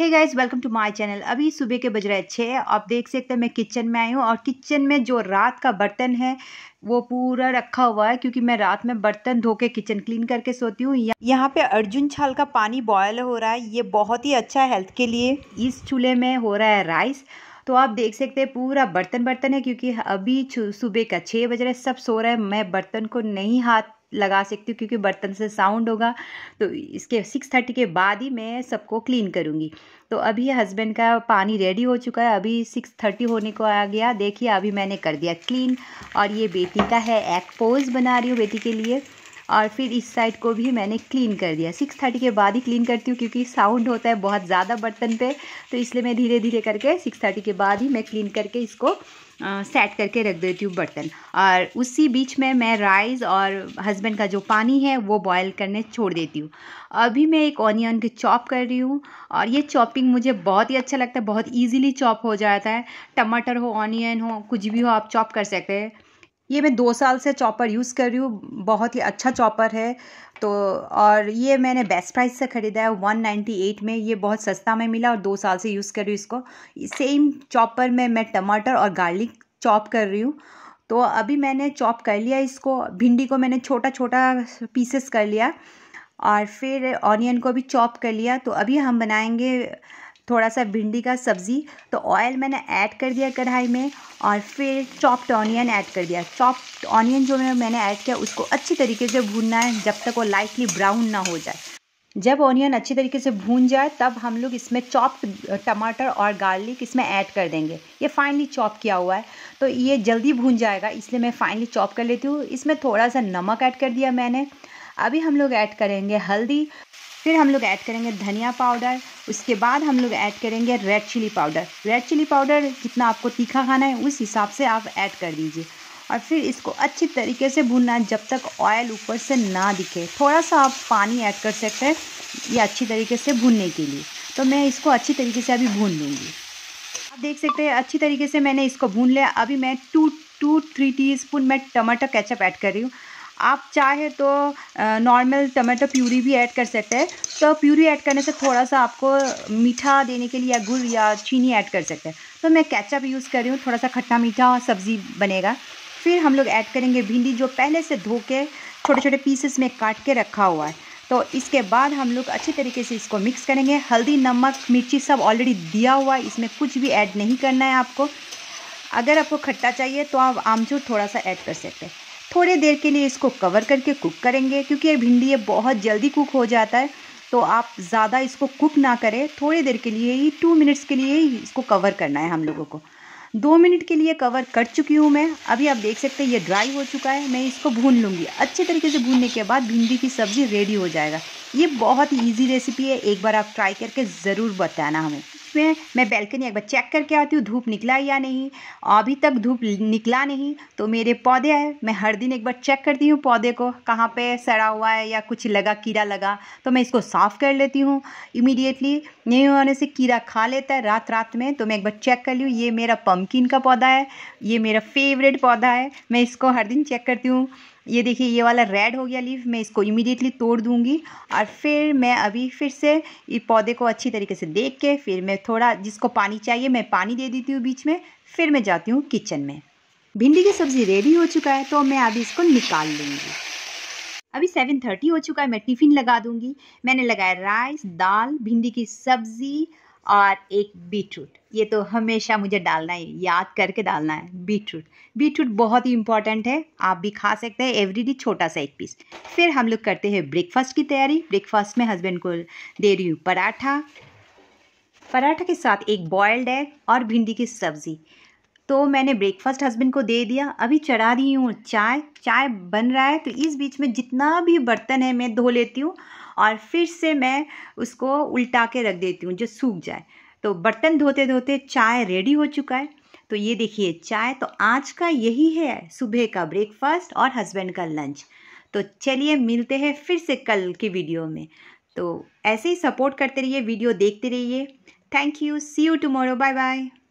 hey guys welcome to my channel अभी सुबह के बज रहे छः आप देख सकते हैं मैं किचन में आई हूँ और किचन में जो रात का बर्तन है वो पूरा रखा हुआ है क्योंकि मैं रात में बर्तन धो के किचन क्लीन करके सोती हूँ यहाँ पे अर्जुन छाल का पानी बॉयल हो रहा है ये बहुत ही अच्छा है हेल्थ के लिए इस चूल्हे में हो रहा है राइस तो आप देख सकते हैं पूरा बर्तन बर्तन है क्योंकि अभी सुबह का छः बज रहे सब सो रहा है मैं बर्तन को नहीं हाथ लगा सकती हूँ क्योंकि बर्तन से साउंड होगा तो इसके सिक्स थर्टी के बाद ही मैं सबको क्लीन करूँगी तो अभी हस्बैंड का पानी रेडी हो चुका है अभी सिक्स थर्टी होने को आ गया देखिए अभी मैंने कर दिया क्लीन और ये बेटी का है एक पोज बना रही हूँ बेटी के लिए और फिर इस साइड को भी मैंने क्लीन कर दिया सिक्स थर्टी के बाद ही क्लीन करती हूँ क्योंकि साउंड होता है बहुत ज़्यादा बर्तन पे तो इसलिए मैं धीरे धीरे करके सिक्स थर्टी के बाद ही मैं क्लीन करके इसको सेट करके रख देती हूँ बर्तन और उसी बीच में मैं राइस और हस्बैंड का जो पानी है वो बॉयल करने छोड़ देती हूँ अभी मैं एक ऑनियन की चॉप कर रही हूँ और ये चॉपिंग मुझे बहुत ही अच्छा लगता है बहुत इजीली चॉप हो जाता है टमाटर हो ऑनियन हो कुछ भी हो आप चॉप कर सकते हैं ये मैं दो साल से चॉपर यूज़ कर रही हूँ बहुत ही अच्छा चॉपर है तो और ये मैंने बेस्ट प्राइस से ख़रीदा है 198 में ये बहुत सस्ता में मिला और दो साल से यूज़ कर रही हूँ इसको सेम चॉपर में मैं टमाटर और गार्लिक चॉप कर रही हूँ तो अभी मैंने चॉप कर लिया इसको भिंडी को मैंने छोटा छोटा पीसेस कर लिया और फिर ऑनियन को भी चॉप कर लिया तो अभी हम बनाएंगे थोड़ा सा भिंडी का सब्ज़ी तो ऑयल मैंने ऐड कर दिया कढ़ाई में और फिर चॉप्ड ऑनियन ऐड कर दिया चॉप्ड ऑनियन जो मैंने ऐड किया उसको अच्छी तरीके से भूनना है जब तक वो लाइटली ब्राउन ना हो जाए जब ऑनियन अच्छी तरीके से भून जाए तब हम लोग इसमें चॉप्ड टमाटर और गार्लिक इसमें ऐड कर देंगे ये फाइनली चॉप किया हुआ है तो ये जल्दी भून जाएगा इसलिए मैं फाइनली चॉप कर लेती हूँ इसमें थोड़ा सा नमक ऐड कर दिया मैंने अभी हम लोग ऐड करेंगे हल्दी फिर हम लोग ऐड करेंगे धनिया पाउडर उसके बाद हम लोग ऐड करेंगे red chili powder red chili powder कितना आपको तीखा खाना है उस हिसाब से आप ऐड कर दीजिए और फिर इसको अच्छी तरीके से भूनना जब तक ऑयल ऊपर से ना दिखे थोड़ा सा आप पानी ऐड कर सकते हैं ये अच्छी तरीके से भूनने के लिए तो मैं इसको अच्छी तरीके से अभी भून लूँगी आप देख सकते हैं अच्छी तरीके से मैंने इसको भून लिया अभी मैं two two three tea spoon मैं टमाटर कैचअप ऐड कर रही हूँ आप चाहे तो नॉर्मल टमाटो प्यूरी भी ऐड कर सकते हैं तो प्यूरी ऐड करने से थोड़ा सा आपको मीठा देने के लिए या गुड़ या चीनी ऐड कर सकते हैं तो मैं कैचअप यूज़ कर रही हूँ थोड़ा सा खट्टा मीठा सब्ज़ी बनेगा फिर हम लोग ऐड करेंगे भिंडी जो पहले से धो के छोटे छोटे पीसेस में काट के रखा हुआ है तो इसके बाद हम लोग अच्छे तरीके से इसको मिक्स करेंगे हल्दी नमक मिर्ची सब ऑलरेडी दिया हुआ है इसमें कुछ भी ऐड नहीं करना है आपको अगर आपको खट्टा चाहिए तो आप आमचूर थोड़ा सा ऐड कर सकते हैं थोड़े देर के लिए इसको कवर करके कुक करेंगे क्योंकि ये भिंडी ये बहुत जल्दी कुक हो जाता है तो आप ज़्यादा इसको कुक ना करें थोड़ी देर के लिए ही टू मिनट्स के लिए ही इसको कवर करना है हम लोगों को दो मिनट के लिए कवर कर चुकी हूँ मैं अभी आप देख सकते हैं ये ड्राई हो चुका है मैं इसको भून लूँगी अच्छे तरीके से भूनने के बाद भिंडी की सब्ज़ी रेडी हो जाएगा ये बहुत ही ईजी रेसिपी है एक बार आप ट्राई करके ज़रूर बताना हमें में मैं बैल्कनी एक बार चेक करके आती हूँ धूप निकला या नहीं अभी तक धूप निकला नहीं तो मेरे पौधे हैं मैं हर दिन एक बार चेक करती हूँ पौधे को कहाँ पे सड़ा हुआ है या कुछ लगा कीड़ा लगा तो मैं इसको साफ़ कर लेती हूँ इमीडिएटली नहीं होने से कीड़ा खा लेता है रात रात में तो मैं एक बार चेक कर ली ये मेरा पम्पकिन का पौधा है ये मेरा फेवरेट पौधा है मैं इसको हर दिन चेक करती हूँ ये देखिए ये वाला रेड हो गया लीफ मैं इसको इमीडिएटली तोड़ दूंगी और फिर मैं अभी फिर से ये पौधे को अच्छी तरीके से देख के फिर मैं थोड़ा जिसको पानी चाहिए मैं पानी दे देती हूँ बीच में फिर मैं जाती हूँ किचन में भिंडी की सब्ज़ी रेडी हो चुका है तो मैं अभी इसको निकाल लूँगी अभी सेवन थर्टी हो चुका है मैं टिफ़िन लगा दूंगी मैंने लगाया राइस दाल भिंडी की सब्ज़ी और एक बीटरूट ये तो हमेशा मुझे डालना है याद करके डालना है बीटरूट बीटरूट बहुत ही इंपॉर्टेंट है आप भी खा सकते हैं एवरीडे छोटा सा एक पीस फिर हम लोग करते हैं ब्रेकफास्ट की तैयारी ब्रेकफास्ट में हस्बैंड को दे रही हूँ पराठा पराठा के साथ एक बॉयल्ड एग और भिंडी की सब्ज़ी तो मैंने ब्रेकफास्ट हस्बैंड को दे दिया अभी चढ़ा दी हूँ चाय चाय बन रहा है तो इस बीच में जितना भी बर्तन है मैं धो लेती हूँ और फिर से मैं उसको उल्टा के रख देती हूँ जो सूख जाए तो बर्तन धोते धोते चाय रेडी हो चुका है तो ये देखिए चाय तो आज का यही है सुबह का ब्रेकफास्ट और हस्बैंड का लंच तो चलिए मिलते हैं फिर से कल की वीडियो में तो ऐसे ही सपोर्ट करते रहिए वीडियो देखते रहिए thank you see you tomorrow bye bye